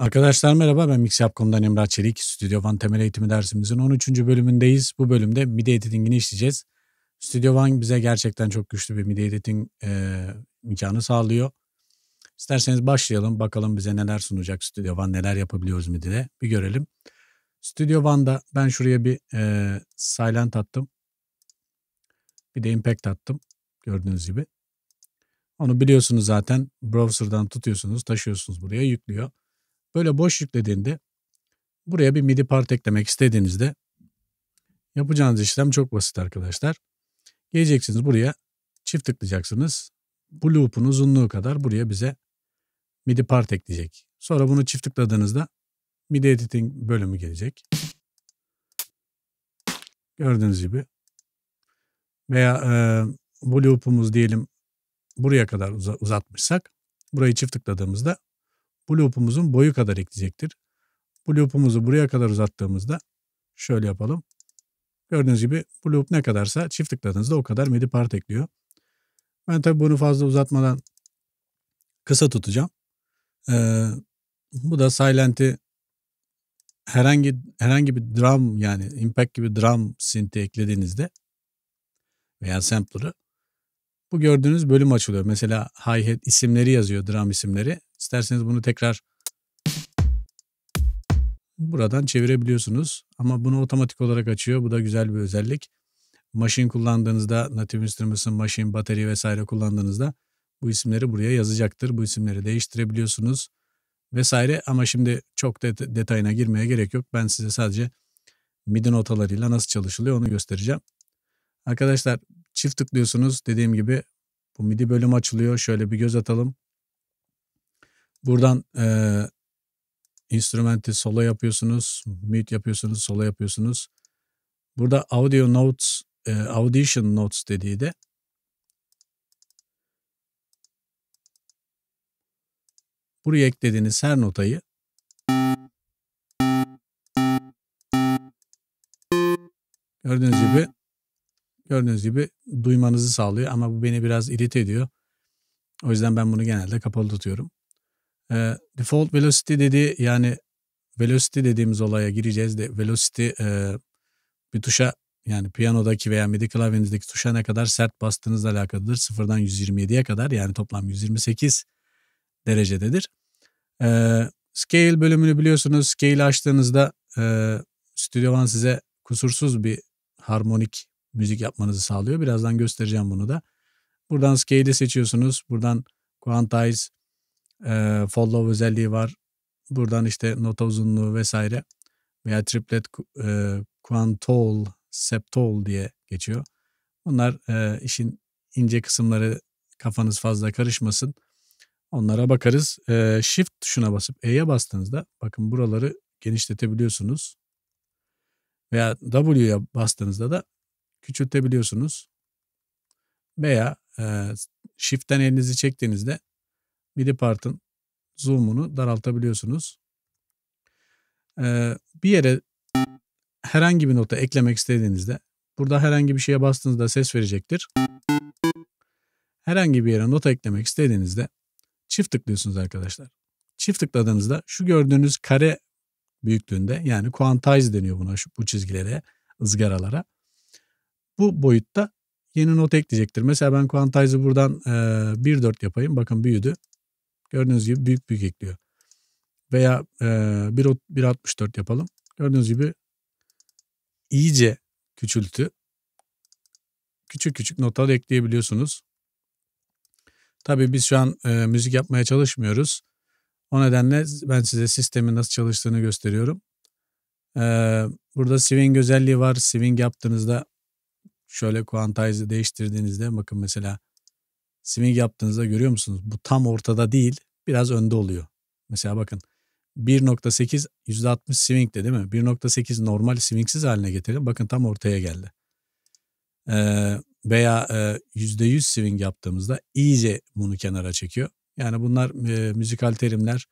Arkadaşlar merhaba ben Mixyap.com'dan Emrah Çelik. Stüdyo Van Temel Eğitimi dersimizin 13. bölümündeyiz. Bu bölümde MIDI editingini işleyeceğiz. Stüdyo Van bize gerçekten çok güçlü bir MIDI editing e, imkanı sağlıyor. İsterseniz başlayalım bakalım bize neler sunacak Stüdyo Van neler yapabiliyoruz MIDI'de bir görelim. Stüdyo Van'da ben şuraya bir e, silent attım. Bir de impact attım gördüğünüz gibi. Onu biliyorsunuz zaten browser'dan tutuyorsunuz taşıyorsunuz buraya yüklüyor. Böyle boş yüklediğinde buraya bir midi part eklemek istediğinizde yapacağınız işlem çok basit arkadaşlar. Geleceksiniz buraya çift tıklayacaksınız. Bu loop'un uzunluğu kadar buraya bize midi part ekleyecek. Sonra bunu çift tıkladığınızda midi editing bölümü gelecek. Gördüğünüz gibi veya e, bu loop'umuz diyelim buraya kadar uzatmışsak burayı çift tıkladığımızda bu loop'umuzun boyu kadar ekleyecektir. Bu loop'umuzu buraya kadar uzattığımızda şöyle yapalım. Gördüğünüz gibi bu loop ne kadarsa çift tıkladığınızda o kadar midi part ekliyor. Ben tabi bunu fazla uzatmadan kısa tutacağım. Ee, bu da Silent'i herhangi herhangi bir drum yani impact gibi drum synth'i eklediğinizde veya sampler'ı bu gördüğünüz bölüm açılıyor. Mesela hi-hat isimleri yazıyor drum isimleri. İsterseniz bunu tekrar buradan çevirebiliyorsunuz. Ama bunu otomatik olarak açıyor. Bu da güzel bir özellik. Machine kullandığınızda, native instruments'ın machine, bateri vesaire kullandığınızda bu isimleri buraya yazacaktır. Bu isimleri değiştirebiliyorsunuz vesaire. Ama şimdi çok det- detayına girmeye gerek yok. Ben size sadece MIDI notalarıyla nasıl çalışılıyor onu göstereceğim. Arkadaşlar çift tıklıyorsunuz. Dediğim gibi bu MIDI bölüm açılıyor. Şöyle bir göz atalım. Buradan e, instrümenti solo yapıyorsunuz, mute yapıyorsunuz, solo yapıyorsunuz. Burada audio notes, e, audition notes dediği de buraya eklediğiniz her notayı gördüğünüz gibi gördüğünüz gibi duymanızı sağlıyor ama bu beni biraz irite ediyor. O yüzden ben bunu genelde kapalı tutuyorum. E, default velocity dedi yani velocity dediğimiz olaya gireceğiz de velocity e, bir tuşa yani piyanodaki veya midi klavyenizdeki tuşa ne kadar sert bastığınızla alakalıdır. Sıfırdan 127'ye kadar yani toplam 128 derecededir. E, scale bölümünü biliyorsunuz. Scale açtığınızda e, Studio One size kusursuz bir harmonik müzik yapmanızı sağlıyor. Birazdan göstereceğim bunu da. Buradan scale'i seçiyorsunuz. Buradan quantize, e, follow özelliği var. Buradan işte nota uzunluğu vesaire veya triplet e, quantol, septol diye geçiyor. Bunlar e, işin ince kısımları kafanız fazla karışmasın. Onlara bakarız. E, shift tuşuna basıp E'ye bastığınızda bakın buraları genişletebiliyorsunuz. Veya W'ye bastığınızda da küçültebiliyorsunuz. Veya e, shift'ten elinizi çektiğinizde MIDI partın zoom'unu daraltabiliyorsunuz. bir yere herhangi bir nota eklemek istediğinizde burada herhangi bir şeye bastığınızda ses verecektir. Herhangi bir yere nota eklemek istediğinizde çift tıklıyorsunuz arkadaşlar. Çift tıkladığınızda şu gördüğünüz kare büyüklüğünde yani quantize deniyor buna şu, bu çizgilere, ızgaralara. Bu boyutta yeni nota ekleyecektir. Mesela ben quantize'ı buradan e, 1.4 yapayım. Bakın büyüdü. Gördüğünüz gibi büyük büyük ekliyor. Veya e, 1.64 yapalım. Gördüğünüz gibi iyice küçültü. Küçük küçük notalar ekleyebiliyorsunuz. Tabii biz şu an e, müzik yapmaya çalışmıyoruz. O nedenle ben size sistemin nasıl çalıştığını gösteriyorum. Ee, burada swing özelliği var. Swing yaptığınızda şöyle quantize değiştirdiğinizde bakın mesela swing yaptığınızda görüyor musunuz? Bu tam ortada değil biraz önde oluyor. Mesela bakın 1.8 %60 swing de değil mi? 1.8 normal swingsiz haline getirin. Bakın tam ortaya geldi. Ee, veya e, %100 swing yaptığımızda iyice bunu kenara çekiyor. Yani bunlar e, müzikal terimler,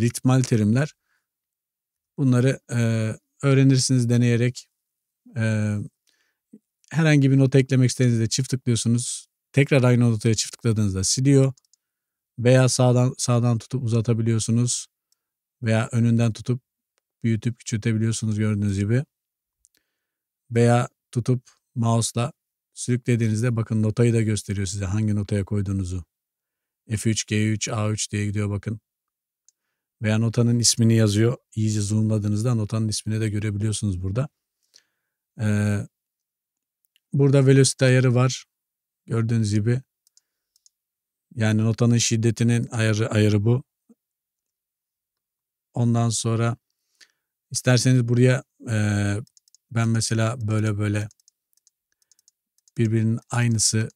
ritmal terimler. Bunları e, öğrenirsiniz deneyerek. E, herhangi bir not eklemek istediğinizde çift tıklıyorsunuz. Tekrar aynı notaya çift tıkladığınızda siliyor. Veya sağdan sağdan tutup uzatabiliyorsunuz. Veya önünden tutup büyütüp küçültebiliyorsunuz gördüğünüz gibi. Veya tutup mouse'la sürüklediğinizde bakın notayı da gösteriyor size hangi notaya koyduğunuzu. F3, G3, A3 diye gidiyor bakın. Veya notanın ismini yazıyor. İyice zoomladığınızda notanın ismini de görebiliyorsunuz burada. Ee, burada velocity ayarı var. Gördüğünüz gibi yani notanın şiddetinin ayarı ayarı bu. Ondan sonra isterseniz buraya e, ben mesela böyle böyle birbirinin aynısı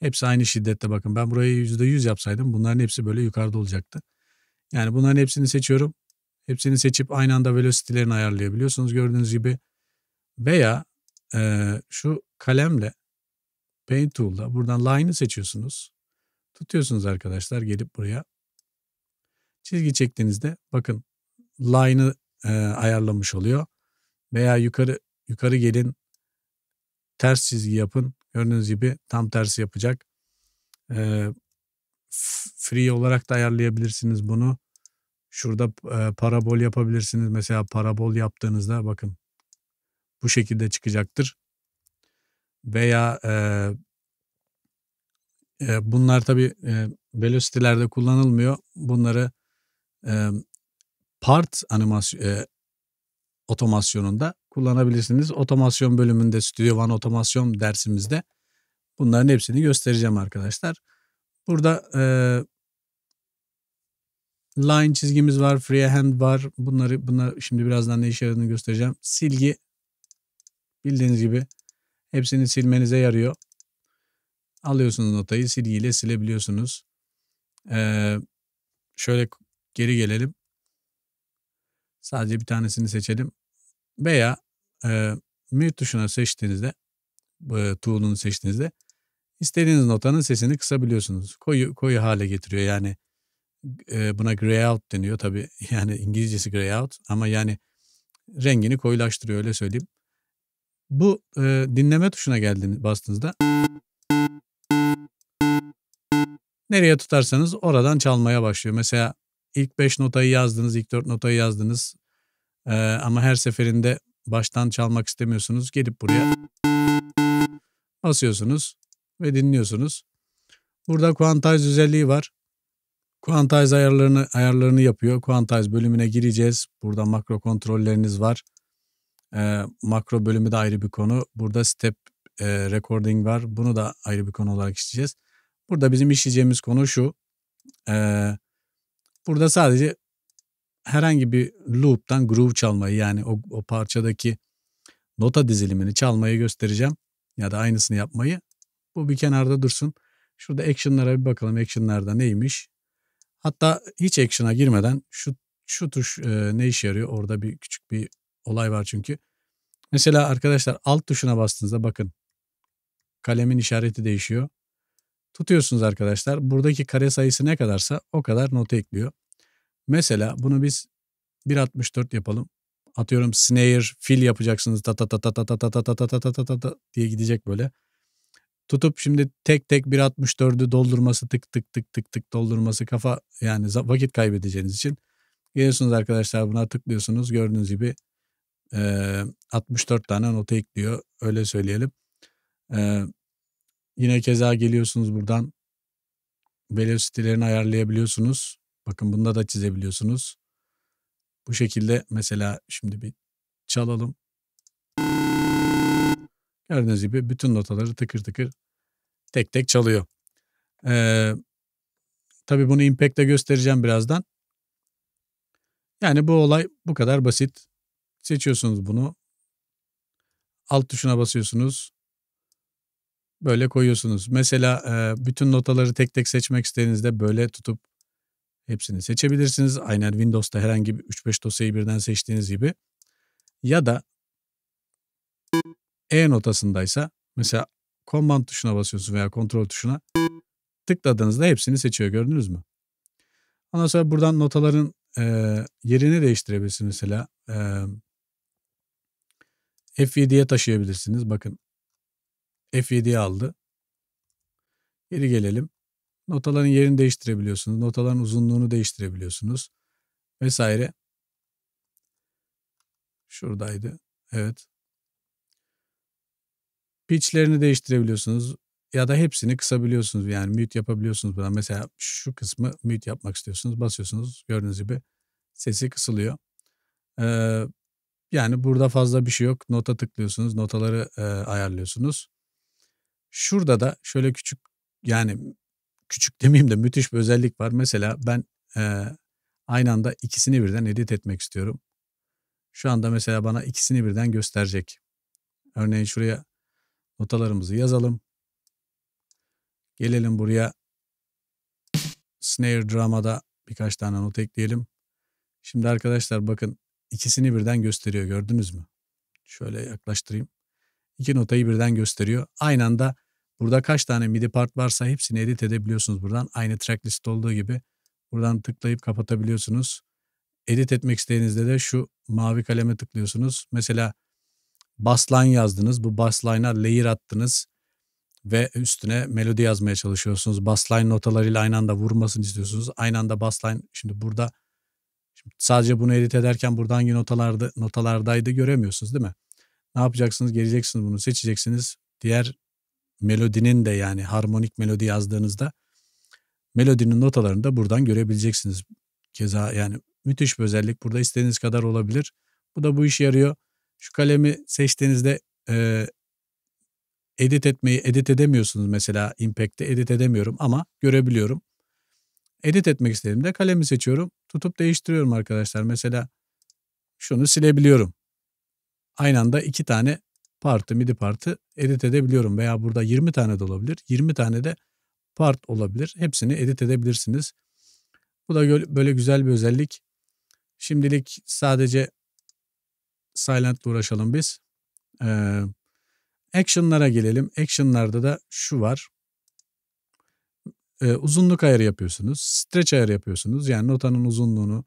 hepsi aynı şiddette bakın. Ben burayı %100 yapsaydım bunların hepsi böyle yukarıda olacaktı. Yani bunların hepsini seçiyorum. Hepsini seçip aynı anda velocity'lerini ayarlayabiliyorsunuz gördüğünüz gibi. Veya e, şu kalemle Paint Tool'da buradan line'ı seçiyorsunuz. Tutuyorsunuz arkadaşlar gelip buraya. Çizgi çektiğinizde bakın line'ı e, ayarlamış oluyor. Veya yukarı yukarı gelin ters çizgi yapın. Gördüğünüz gibi tam tersi yapacak. E, free olarak da ayarlayabilirsiniz bunu. Şurada e, parabol yapabilirsiniz. Mesela parabol yaptığınızda bakın bu şekilde çıkacaktır veya e, e, bunlar tabi e, velocity'lerde kullanılmıyor. Bunları e, part animasyon e, otomasyonunda kullanabilirsiniz. Otomasyon bölümünde Studio One otomasyon dersimizde bunların hepsini göstereceğim arkadaşlar. Burada e, line çizgimiz var, freehand var. Bunları bunlar şimdi birazdan ne işe yaradığını göstereceğim. Silgi bildiğiniz gibi Hepsini silmenize yarıyor. Alıyorsunuz notayı silgiyle silebiliyorsunuz. Ee, şöyle geri gelelim. Sadece bir tanesini seçelim. Veya e, mute tuşuna seçtiğinizde, e, tool'unu seçtiğinizde istediğiniz notanın sesini kısabiliyorsunuz. Koyu, koyu hale getiriyor yani e, buna gray out deniyor tabi yani İngilizcesi gray out ama yani rengini koyulaştırıyor öyle söyleyeyim bu e, dinleme tuşuna geldiğini bastığınızda nereye tutarsanız oradan çalmaya başlıyor. Mesela ilk 5 notayı yazdınız, ilk 4 notayı yazdınız e, ama her seferinde baştan çalmak istemiyorsunuz. Gelip buraya basıyorsunuz ve dinliyorsunuz. Burada quantize özelliği var. Quantize ayarlarını ayarlarını yapıyor. Quantize bölümüne gireceğiz. Burada makro kontrolleriniz var. E, makro bölümü de ayrı bir konu. Burada step e, recording var. Bunu da ayrı bir konu olarak işleyeceğiz. Burada bizim işleyeceğimiz konu şu. E, burada sadece herhangi bir loop'tan groove çalmayı yani o, o parçadaki nota dizilimini çalmayı göstereceğim. Ya da aynısını yapmayı. Bu bir kenarda dursun. Şurada action'lara bir bakalım. Action'larda neymiş? Hatta hiç action'a girmeden şu şu tuş e, ne işe yarıyor? Orada bir küçük bir olay var çünkü. Mesela arkadaşlar alt tuşuna bastığınızda bakın kalemin işareti değişiyor. Tutuyorsunuz arkadaşlar. Buradaki kare sayısı ne kadarsa o kadar nota ekliyor. Mesela bunu biz 1.64 yapalım. Atıyorum snare, fil yapacaksınız ta ta ta ta ta ta ta ta ta ta ta ta ta ta ta diye gidecek böyle. Tutup şimdi tek tek 1.64'ü doldurması tık tık tık tık tık doldurması kafa yani vakit kaybedeceğiniz için. Geliyorsunuz arkadaşlar buna tıklıyorsunuz. Gördüğünüz gibi e, 64 tane nota ekliyor. Öyle söyleyelim. E, yine keza geliyorsunuz buradan. Velocity'lerini ayarlayabiliyorsunuz. Bakın bunda da çizebiliyorsunuz. Bu şekilde mesela şimdi bir çalalım. Gördüğünüz gibi bütün notaları tıkır tıkır tek tek çalıyor. Ee, tabii bunu Impact'te göstereceğim birazdan. Yani bu olay bu kadar basit. Seçiyorsunuz bunu. Alt tuşuna basıyorsunuz. Böyle koyuyorsunuz. Mesela e, bütün notaları tek tek seçmek istediğinizde böyle tutup hepsini seçebilirsiniz. Aynen Windows'ta herhangi 3-5 dosyayı birden seçtiğiniz gibi. Ya da E notasındaysa mesela Command tuşuna basıyorsunuz veya Ctrl tuşuna tıkladığınızda hepsini seçiyor gördünüz mü? Ondan sonra buradan notaların e, yerini değiştirebilirsiniz mesela. E, F7'ye taşıyabilirsiniz. Bakın F7'ye aldı. Geri gelelim. Notaların yerini değiştirebiliyorsunuz. Notaların uzunluğunu değiştirebiliyorsunuz. Vesaire. Şuradaydı. Evet. Pitchlerini değiştirebiliyorsunuz. Ya da hepsini kısabiliyorsunuz. Yani mute yapabiliyorsunuz. Buradan. Mesela şu kısmı mute yapmak istiyorsunuz. Basıyorsunuz. Gördüğünüz gibi sesi kısılıyor. Ee, yani burada fazla bir şey yok. Nota tıklıyorsunuz, notaları e, ayarlıyorsunuz. Şurada da şöyle küçük yani küçük demeyeyim de müthiş bir özellik var. Mesela ben e, aynı anda ikisini birden edit etmek istiyorum. Şu anda mesela bana ikisini birden gösterecek. Örneğin şuraya notalarımızı yazalım. Gelelim buraya snare dramada birkaç tane not ekleyelim. Şimdi arkadaşlar bakın ikisini birden gösteriyor gördünüz mü? Şöyle yaklaştırayım. İki notayı birden gösteriyor. Aynı anda burada kaç tane midi part varsa hepsini edit edebiliyorsunuz buradan. Aynı tracklist olduğu gibi buradan tıklayıp kapatabiliyorsunuz. Edit etmek istediğinizde de şu mavi kaleme tıklıyorsunuz. Mesela bassline yazdınız. Bu bassline'a layer attınız ve üstüne melodi yazmaya çalışıyorsunuz. Bassline notalarıyla aynı anda vurmasını istiyorsunuz. Aynı anda bassline şimdi burada Şimdi sadece bunu edit ederken buradan hangi notalarda, notalardaydı göremiyorsunuz değil mi? Ne yapacaksınız? Geleceksiniz bunu seçeceksiniz. Diğer melodinin de yani harmonik melodi yazdığınızda melodinin notalarını da buradan görebileceksiniz. Keza yani müthiş bir özellik. Burada istediğiniz kadar olabilir. Bu da bu işe yarıyor. Şu kalemi seçtiğinizde e, edit etmeyi edit edemiyorsunuz mesela Impact'te edit edemiyorum ama görebiliyorum. Edit etmek istediğimde kalemi seçiyorum. Tutup değiştiriyorum arkadaşlar. Mesela şunu silebiliyorum. Aynı anda iki tane partı, midi partı edit edebiliyorum. Veya burada 20 tane de olabilir. 20 tane de part olabilir. Hepsini edit edebilirsiniz. Bu da böyle güzel bir özellik. Şimdilik sadece silent uğraşalım biz. Ee, action'lara gelelim. Action'larda da şu var e, uzunluk ayarı yapıyorsunuz. Streç ayarı yapıyorsunuz. Yani notanın uzunluğunu,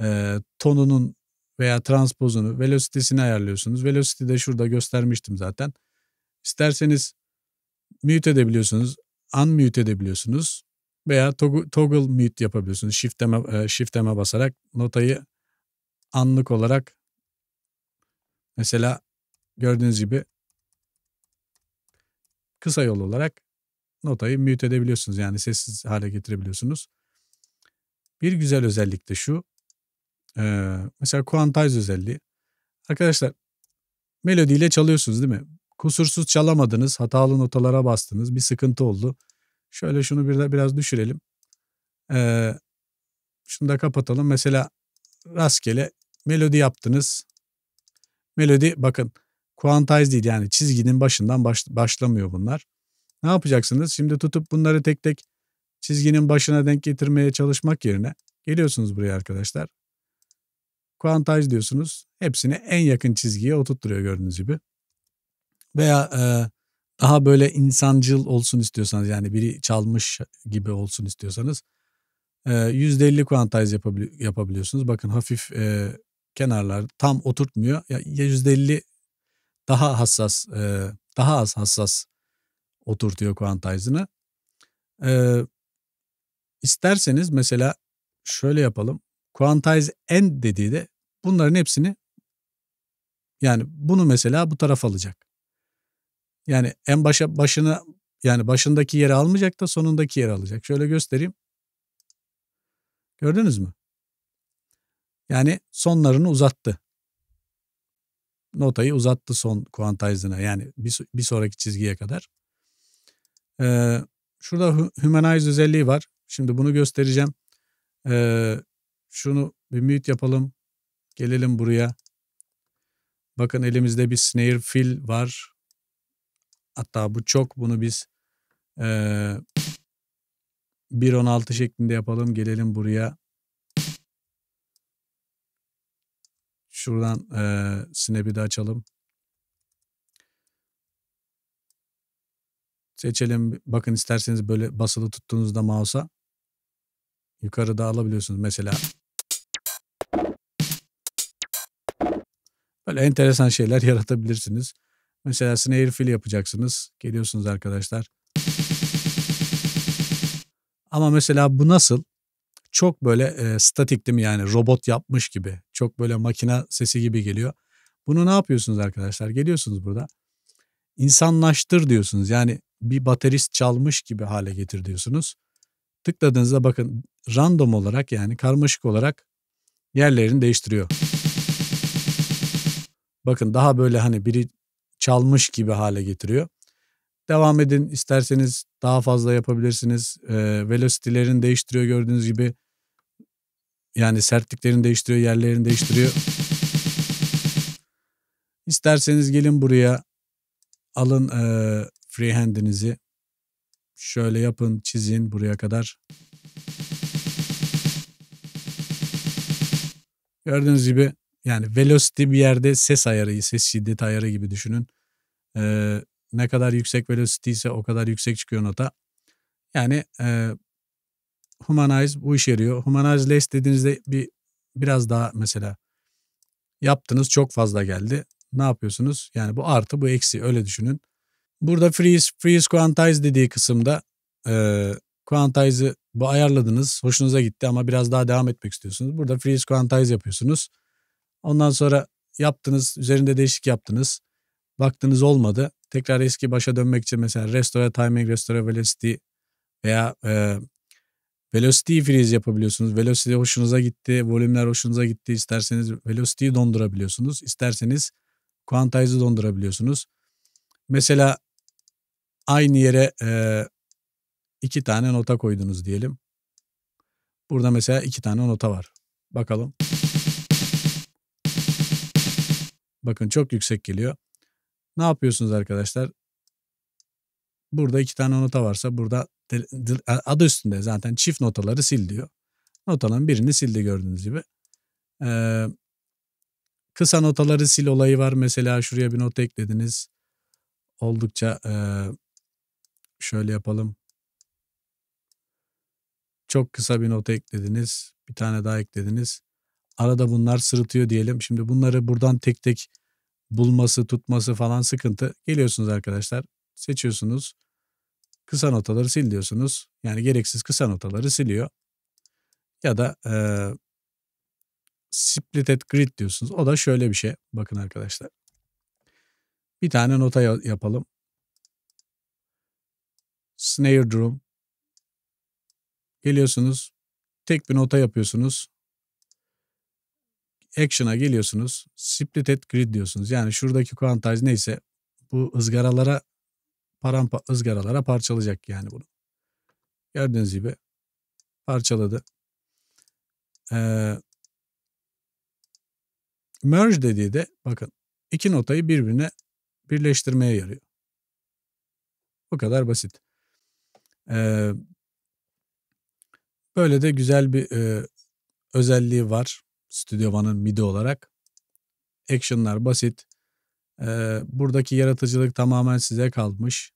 e, tonunun veya transpozunu, velositesini ayarlıyorsunuz. Velocity de şurada göstermiştim zaten. İsterseniz mute edebiliyorsunuz, unmute edebiliyorsunuz veya toggle, mute yapabiliyorsunuz. Shift'e shift'e basarak notayı anlık olarak mesela gördüğünüz gibi kısa yol olarak notayı mute edebiliyorsunuz. Yani sessiz hale getirebiliyorsunuz. Bir güzel özellik de şu. Ee, mesela quantize özelliği. Arkadaşlar melodiyle çalıyorsunuz değil mi? Kusursuz çalamadınız, hatalı notalara bastınız, bir sıkıntı oldu. Şöyle şunu bir de biraz düşürelim. Ee, şunu da kapatalım. Mesela rastgele melodi yaptınız. Melodi bakın quantize değil yani çizginin başından baş, başlamıyor bunlar. Ne yapacaksınız? Şimdi tutup bunları tek tek çizginin başına denk getirmeye çalışmak yerine geliyorsunuz buraya arkadaşlar. Kuantaj diyorsunuz. Hepsini en yakın çizgiye oturtturuyor gördüğünüz gibi. Veya e, daha böyle insancıl olsun istiyorsanız yani biri çalmış gibi olsun istiyorsanız e, %50 kuantaj yapabili- yapabiliyorsunuz. Bakın hafif e, kenarlar tam oturtmuyor. Ya %50 daha hassas, e, daha az hassas oturtuyor quantize'ını. Ee, isterseniz mesela şöyle yapalım. Quantize end dediği de bunların hepsini yani bunu mesela bu taraf alacak. Yani en başa başına yani başındaki yeri almayacak da sonundaki yeri alacak. Şöyle göstereyim. Gördünüz mü? Yani sonlarını uzattı. Notayı uzattı son kuantizına yani bir, bir sonraki çizgiye kadar. Ee, şurada humanize özelliği var. Şimdi bunu göstereceğim. Ee, şunu bir mute yapalım. Gelelim buraya. Bakın elimizde bir snare fill var. Hatta bu çok. Bunu biz e, 1.16 şeklinde yapalım. Gelelim buraya. Şuradan e, snap'i de açalım. seçelim. Bakın isterseniz böyle basılı tuttuğunuzda mouse'a yukarıda alabiliyorsunuz mesela. Böyle enteresan şeyler yaratabilirsiniz. Mesela snare fill yapacaksınız. Geliyorsunuz arkadaşlar. Ama mesela bu nasıl? Çok böyle e, statik değil mi? Yani robot yapmış gibi. Çok böyle makine sesi gibi geliyor. Bunu ne yapıyorsunuz arkadaşlar? Geliyorsunuz burada. İnsanlaştır diyorsunuz. Yani bir baterist çalmış gibi hale getiriyorsunuz. Tıkladığınızda bakın random olarak yani karmaşık olarak yerlerini değiştiriyor. Bakın daha böyle hani biri çalmış gibi hale getiriyor. Devam edin isterseniz daha fazla yapabilirsiniz. E, velocity'lerini değiştiriyor gördüğünüz gibi. Yani sertliklerini değiştiriyor, yerlerini değiştiriyor. İsterseniz gelin buraya alın e, freehand'inizi şöyle yapın, çizin buraya kadar. Gördüğünüz gibi yani velocity bir yerde ses ayarı, ses şiddet ayarı gibi düşünün. Ee, ne kadar yüksek velocity ise o kadar yüksek çıkıyor nota. Yani e, humanize bu işe yarıyor. Humanize less dediğinizde bir biraz daha mesela yaptınız çok fazla geldi. Ne yapıyorsunuz? Yani bu artı bu eksi öyle düşünün. Burada freeze, freeze quantize dediği kısımda e, quantize'ı ayarladınız. Hoşunuza gitti ama biraz daha devam etmek istiyorsunuz. Burada freeze quantize yapıyorsunuz. Ondan sonra yaptınız. Üzerinde değişik yaptınız. Baktınız olmadı. Tekrar eski başa dönmek için mesela restore timing, restore velocity veya e, velocity freeze yapabiliyorsunuz. Velocity hoşunuza gitti. Volümler hoşunuza gitti. İsterseniz velocity'yi dondurabiliyorsunuz. İsterseniz quantize'ı dondurabiliyorsunuz. Mesela aynı yere e, iki tane nota koydunuz diyelim. Burada mesela iki tane nota var. Bakalım. Bakın çok yüksek geliyor. Ne yapıyorsunuz arkadaşlar? Burada iki tane nota varsa burada adı üstünde zaten çift notaları sil diyor. Notaların birini sildi gördüğünüz gibi. Ee, kısa notaları sil olayı var. Mesela şuraya bir nota eklediniz. Oldukça e, şöyle yapalım. Çok kısa bir nota eklediniz. Bir tane daha eklediniz. Arada bunlar sırıtıyor diyelim. Şimdi bunları buradan tek tek bulması, tutması falan sıkıntı. Geliyorsunuz arkadaşlar. Seçiyorsunuz. Kısa notaları sil diyorsunuz. Yani gereksiz kısa notaları siliyor. Ya da e, split at grid diyorsunuz. O da şöyle bir şey. Bakın arkadaşlar. Bir tane nota yapalım snare drum. Geliyorsunuz. Tek bir nota yapıyorsunuz. Action'a geliyorsunuz. Split et grid diyorsunuz. Yani şuradaki kuantaj neyse bu ızgaralara parampa ızgaralara parçalayacak yani bunu. Gördüğünüz gibi parçaladı. Ee, merge dediği de bakın iki notayı birbirine birleştirmeye yarıyor. Bu kadar basit böyle de güzel bir e, özelliği var Studio One'ın MIDI olarak. Action'lar basit. Ee, buradaki yaratıcılık tamamen size kalmış.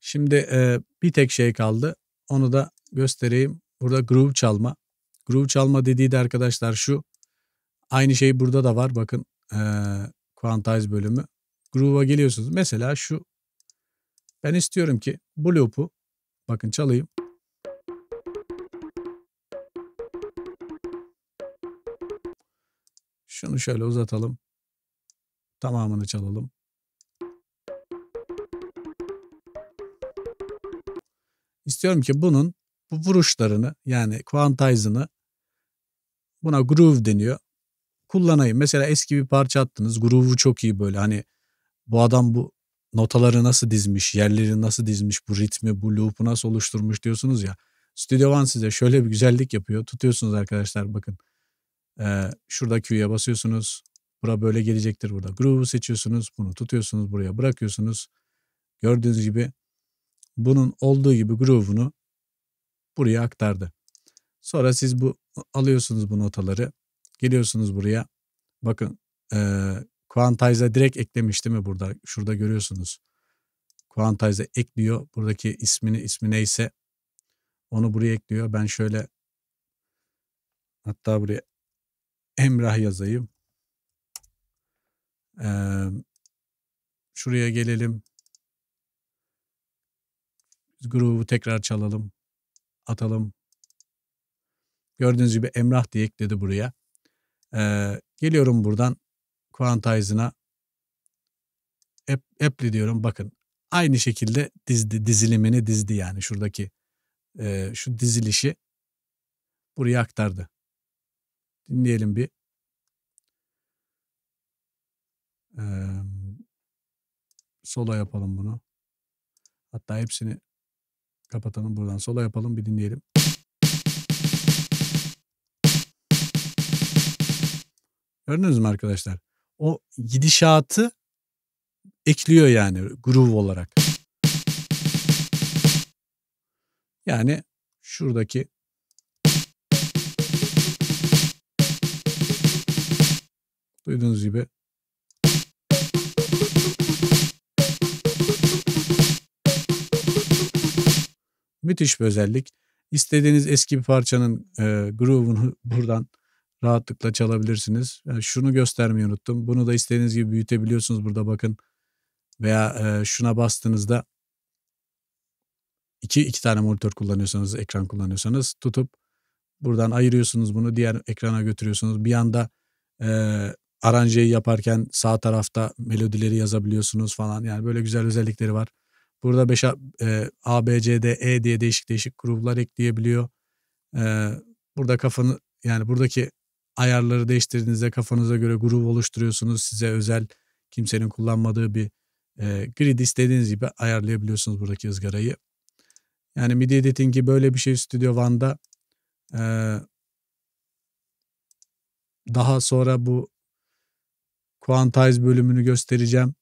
Şimdi e, bir tek şey kaldı. Onu da göstereyim. Burada groove çalma. Groove çalma dediği de arkadaşlar şu. Aynı şey burada da var. Bakın e, Quantize bölümü. Groove'a geliyorsunuz. Mesela şu. Ben istiyorum ki bu loop'u Bakın çalayım. Şunu şöyle uzatalım. Tamamını çalalım. İstiyorum ki bunun bu vuruşlarını yani quantize'ını buna groove deniyor. Kullanayım. Mesela eski bir parça attınız. Groove'u çok iyi böyle hani bu adam bu notaları nasıl dizmiş, yerleri nasıl dizmiş, bu ritmi, bu loop'u nasıl oluşturmuş diyorsunuz ya. Studio One size şöyle bir güzellik yapıyor. Tutuyorsunuz arkadaşlar bakın. Ee, şurada Q'ya basıyorsunuz. Bura böyle gelecektir burada. Groove'u seçiyorsunuz. Bunu tutuyorsunuz buraya bırakıyorsunuz. Gördüğünüz gibi bunun olduğu gibi groove'unu buraya aktardı. Sonra siz bu alıyorsunuz bu notaları. Geliyorsunuz buraya. Bakın e, Quantize'a direkt eklemişti mi burada? Şurada görüyorsunuz. Quantize'a ekliyor. Buradaki ismini ismi neyse onu buraya ekliyor. Ben şöyle hatta buraya Emrah yazayım. Ee, şuraya gelelim. Groove'u tekrar çalalım. Atalım. Gördüğünüz gibi Emrah diye ekledi buraya. Ee, geliyorum buradan. Quantize'ına Apple diyorum bakın. Aynı şekilde dizdi, dizilimini dizdi yani şuradaki e, şu dizilişi buraya aktardı. Dinleyelim bir. Ee, sola yapalım bunu. Hatta hepsini kapatalım buradan. Sola yapalım bir dinleyelim. Gördünüz mü arkadaşlar? o gidişatı ekliyor yani groove olarak. Yani şuradaki duyduğunuz gibi müthiş bir özellik. İstediğiniz eski bir parçanın e, groove'unu buradan rahatlıkla çalabilirsiniz. Yani şunu göstermeyi unuttum. Bunu da istediğiniz gibi büyütebiliyorsunuz burada bakın. Veya e, şuna bastığınızda iki, iki tane monitör kullanıyorsanız, ekran kullanıyorsanız tutup buradan ayırıyorsunuz bunu diğer ekrana götürüyorsunuz. Bir anda e, aranjeyi yaparken sağ tarafta melodileri yazabiliyorsunuz falan. Yani böyle güzel özellikleri var. Burada 5 e, A, B, C, D, E diye değişik değişik gruplar ekleyebiliyor. E, burada kafanı yani buradaki ayarları değiştirdiğinizde kafanıza göre grup oluşturuyorsunuz. Size özel kimsenin kullanmadığı bir e, grid istediğiniz gibi ayarlayabiliyorsunuz buradaki ızgarayı. Yani MIDI editing'i böyle bir şey Studio One'da e, daha sonra bu Quantize bölümünü göstereceğim.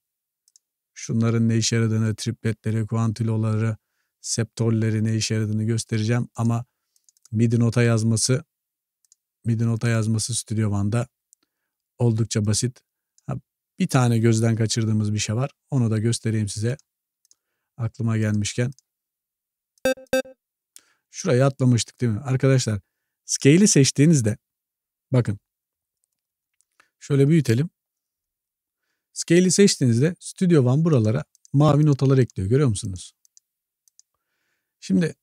Şunların ne işe yaradığını, tripletleri, kuantiloları, septolleri ne işe yaradığını göstereceğim. Ama MIDI nota yazması bir yazması Studio One'da oldukça basit. Bir tane gözden kaçırdığımız bir şey var. Onu da göstereyim size. Aklıma gelmişken. Şurayı atlamıştık değil mi? Arkadaşlar scale'i seçtiğinizde bakın şöyle büyütelim. Scale'i seçtiğinizde Studio One buralara mavi notalar ekliyor. Görüyor musunuz? Şimdi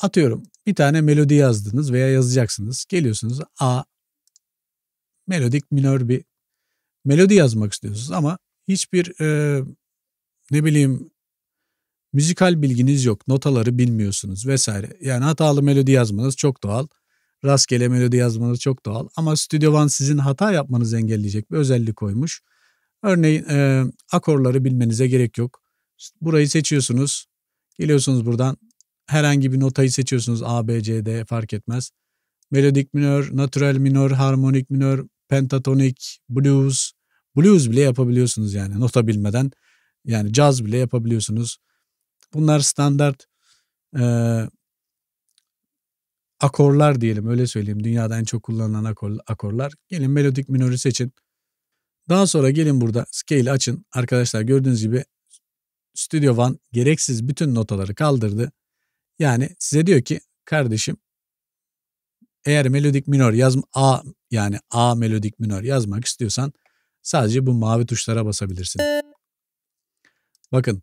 atıyorum bir tane melodi yazdınız veya yazacaksınız. Geliyorsunuz A melodik minör bir melodi yazmak istiyorsunuz ama hiçbir e, ne bileyim müzikal bilginiz yok, notaları bilmiyorsunuz vesaire. Yani hatalı melodi yazmanız çok doğal. Rastgele melodi yazmanız çok doğal ama Studio One sizin hata yapmanızı engelleyecek bir özellik koymuş. Örneğin e, akorları bilmenize gerek yok. Burayı seçiyorsunuz. Geliyorsunuz buradan herhangi bir notayı seçiyorsunuz A, B, C, D fark etmez. Melodik minör, natural minör, harmonik minör, pentatonik, blues. Blues bile yapabiliyorsunuz yani nota bilmeden. Yani caz bile yapabiliyorsunuz. Bunlar standart e, akorlar diyelim öyle söyleyeyim. Dünyada en çok kullanılan akorlar. Gelin melodik minörü seçin. Daha sonra gelin burada scale açın. Arkadaşlar gördüğünüz gibi Studio One gereksiz bütün notaları kaldırdı. Yani size diyor ki kardeşim eğer melodik minor yazma A yani A melodik minor yazmak istiyorsan sadece bu mavi tuşlara basabilirsin. Bakın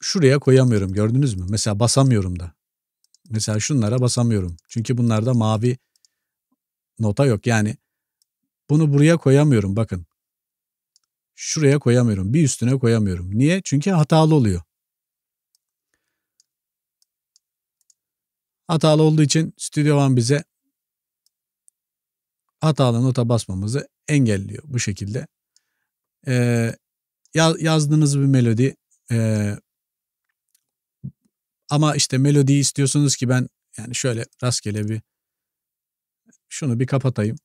şuraya koyamıyorum gördünüz mü? Mesela basamıyorum da. Mesela şunlara basamıyorum. Çünkü bunlarda mavi nota yok. Yani bunu buraya koyamıyorum bakın. Şuraya koyamıyorum. Bir üstüne koyamıyorum. Niye? Çünkü hatalı oluyor. Hatalı olduğu için Studio One bize hatalı nota basmamızı engelliyor bu şekilde. Ee, yazdığınız bir melodi e, ama işte melodiyi istiyorsunuz ki ben yani şöyle rastgele bir şunu bir kapatayım.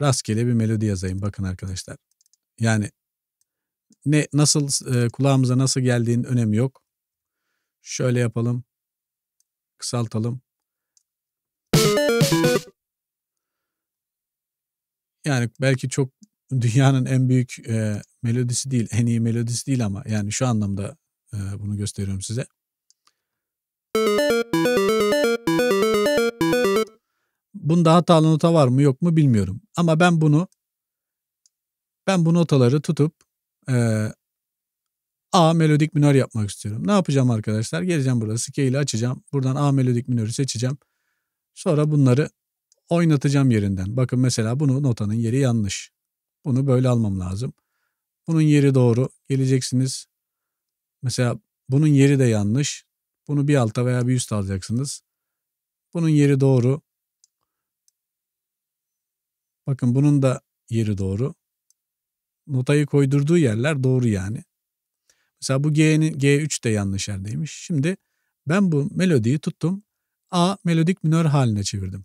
Rastgele bir melodi yazayım bakın arkadaşlar. Yani ne nasıl e, kulağımıza nasıl geldiğinin önemi yok. Şöyle yapalım. Kısaltalım. Yani belki çok dünyanın en büyük e, melodisi değil, en iyi melodisi değil ama yani şu anlamda e, bunu gösteriyorum size. Bunda hatalı nota var mı yok mu bilmiyorum. Ama ben bunu ben bu notaları tutup e, A melodik minör yapmak istiyorum. Ne yapacağım arkadaşlar? Geleceğim burada scale'i açacağım. Buradan A melodik minörü seçeceğim. Sonra bunları oynatacağım yerinden. Bakın mesela bunu notanın yeri yanlış. Bunu böyle almam lazım. Bunun yeri doğru. Geleceksiniz. Mesela bunun yeri de yanlış. Bunu bir alta veya bir üst alacaksınız. Bunun yeri doğru. Bakın bunun da yeri doğru. Notayı koydurduğu yerler doğru yani. Mesela bu G'nin G3 de yanlış yerdeymiş. Şimdi ben bu melodiyi tuttum. A melodik minör haline çevirdim.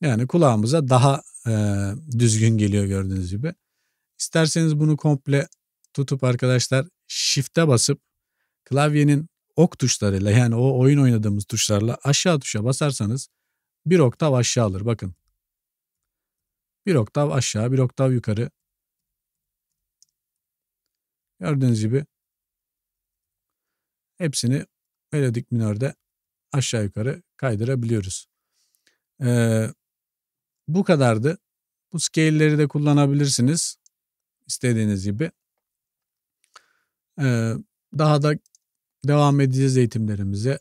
Yani kulağımıza daha e, düzgün geliyor gördüğünüz gibi. İsterseniz bunu komple tutup arkadaşlar shift'e basıp klavyenin ok tuşlarıyla yani o oyun oynadığımız tuşlarla aşağı tuşa basarsanız bir oktav aşağı alır. Bakın. Bir oktav aşağı, bir oktav yukarı. Gördüğünüz gibi hepsini melodik minörde aşağı yukarı kaydırabiliyoruz. Ee, bu kadardı. Bu scale'leri de kullanabilirsiniz istediğiniz gibi. Ee, daha da devam edeceğiz eğitimlerimize.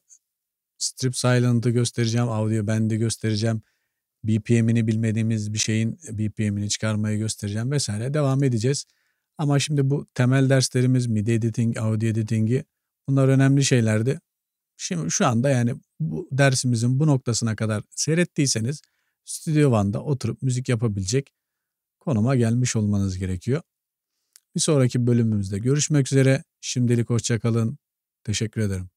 Strip Silent'ı göstereceğim, Audio Band'i göstereceğim. BPM'ini bilmediğimiz bir şeyin BPM'ini çıkarmayı göstereceğim vesaire devam edeceğiz. Ama şimdi bu temel derslerimiz MIDI editing, audio editing'i Bunlar önemli şeylerdi. Şimdi şu anda yani bu dersimizin bu noktasına kadar seyrettiyseniz Stüdyo van'da oturup müzik yapabilecek konuma gelmiş olmanız gerekiyor. Bir sonraki bölümümüzde görüşmek üzere. Şimdilik hoşçakalın. Teşekkür ederim.